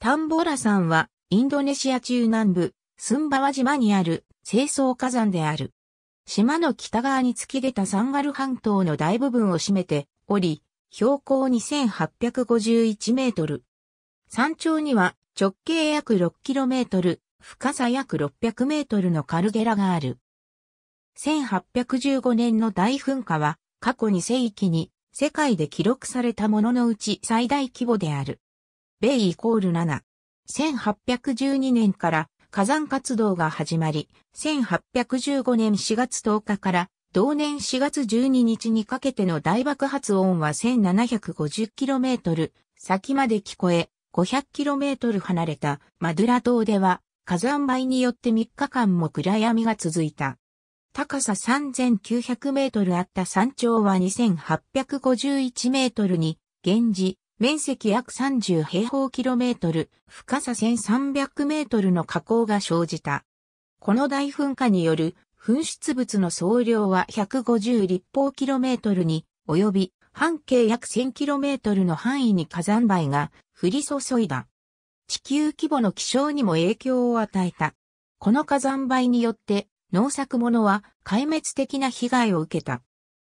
タンボラ山は、インドネシア中南部、スンバワ島にある、清掃火山である。島の北側に突き出たサンガル半島の大部分を占めており、標高2851メートル。山頂には直径約6キロメートル、深さ約600メートルのカルゲラがある。1815年の大噴火は過去2世紀に世界で記録されたもののうち最大規模である。米イコール7。1812年から火山活動が始まり、1815年4月10日から同年4月12日にかけての大爆発音は 1750km 先まで聞こえ、500km 離れたマドゥラ島では火山灰によって3日間も暗闇が続いた。高さ3900メートルあった山頂は2851メートルに、現時面積約30平方キロメートル、深さ1300メートルの火口が生じた。この大噴火による噴出物の総量は150立方キロメートルに及び、半径約1000キロメートルの範囲に火山灰が降り注いだ。地球規模の気象にも影響を与えた。この火山灰によって農作物は壊滅的な被害を受けた。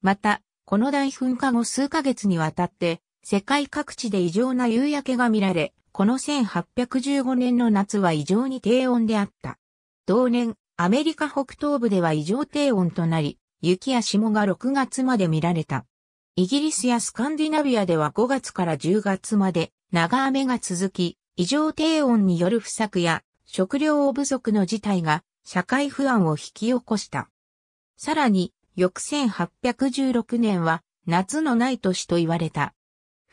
また、この大噴火後数ヶ月にわたって世界各地で異常な夕焼けが見られ、この1815年の夏は異常に低温であった。同年、アメリカ北東部では異常低温となり、雪や霜が6月まで見られた。イギリスやスカンディナビアでは5月から10月まで長雨が続き、異常低温による不作や食料不足の事態が社会不安を引き起こした。さらに、翌1816年は夏のない年と言われた。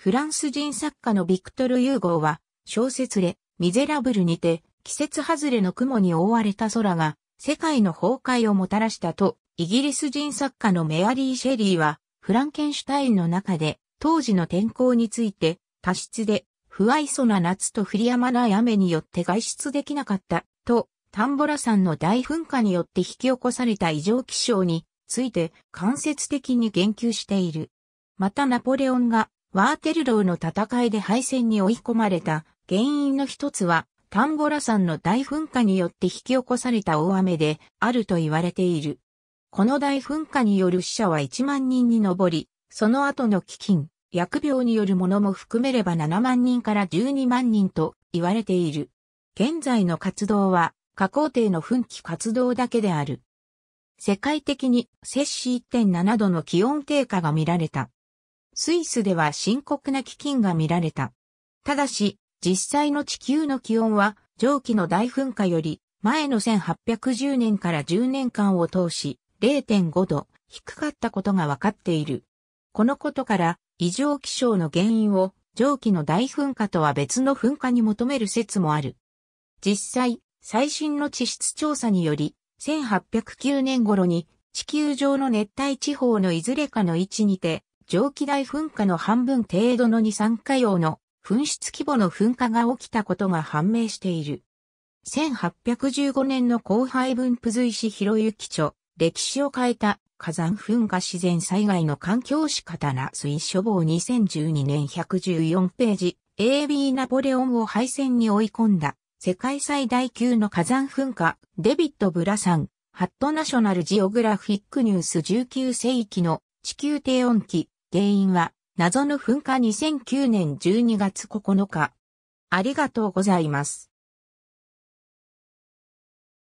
フランス人作家のビクトル・ユーゴーは、小説で、ミゼラブルにて、季節外れの雲に覆われた空が、世界の崩壊をもたらしたと、イギリス人作家のメアリー・シェリーは、フランケンシュタインの中で、当時の天候について、多湿で、不愛想な夏と降りやまない雨によって外出できなかった、と、タンボラ山の大噴火によって引き起こされた異常気象について間接的に言及している。またナポレオンがワーテルローの戦いで敗戦に追い込まれた原因の一つは、タンボラ山の大噴火によって引き起こされた大雨であると言われている。この大噴火による死者は1万人に上り、その後の飢饉、疫病によるものも含めれば7万人から12万人と言われている。現在の活動は、加工艇の噴気活動だけである。世界的に摂氏1.7度の気温低下が見られた。スイスでは深刻な飢饉が見られた。ただし、実際の地球の気温は上記の大噴火より前の1810年から10年間を通し0.5度低かったことが分かっている。このことから異常気象の原因を上記の大噴火とは別の噴火に求める説もある。実際、最新の地質調査により、1809年頃に地球上の熱帯地方のいずれかの位置にて蒸気大噴火の半分程度の二酸化用の噴出規模の噴火が起きたことが判明している。1815年の後輩分布随士広行著、歴史を変えた火山噴火自然災害の環境史刀水処房2012年114ページ、AB ナポレオンを敗戦に追い込んだ、世界最大級の火山噴火、デビッド・ブラさん、ハットナショナルジオグラフィックニュース19世紀の地球低温期、原因は、謎の噴火2009年12月9日。ありがとうございます。